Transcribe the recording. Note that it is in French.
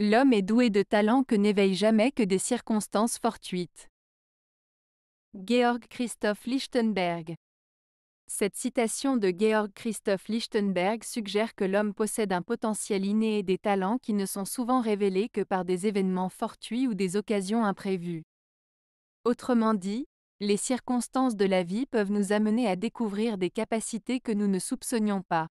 L'homme est doué de talents que n'éveillent jamais que des circonstances fortuites. Georg Christoph Lichtenberg Cette citation de Georg Christoph Lichtenberg suggère que l'homme possède un potentiel inné et des talents qui ne sont souvent révélés que par des événements fortuits ou des occasions imprévues. Autrement dit, les circonstances de la vie peuvent nous amener à découvrir des capacités que nous ne soupçonnions pas.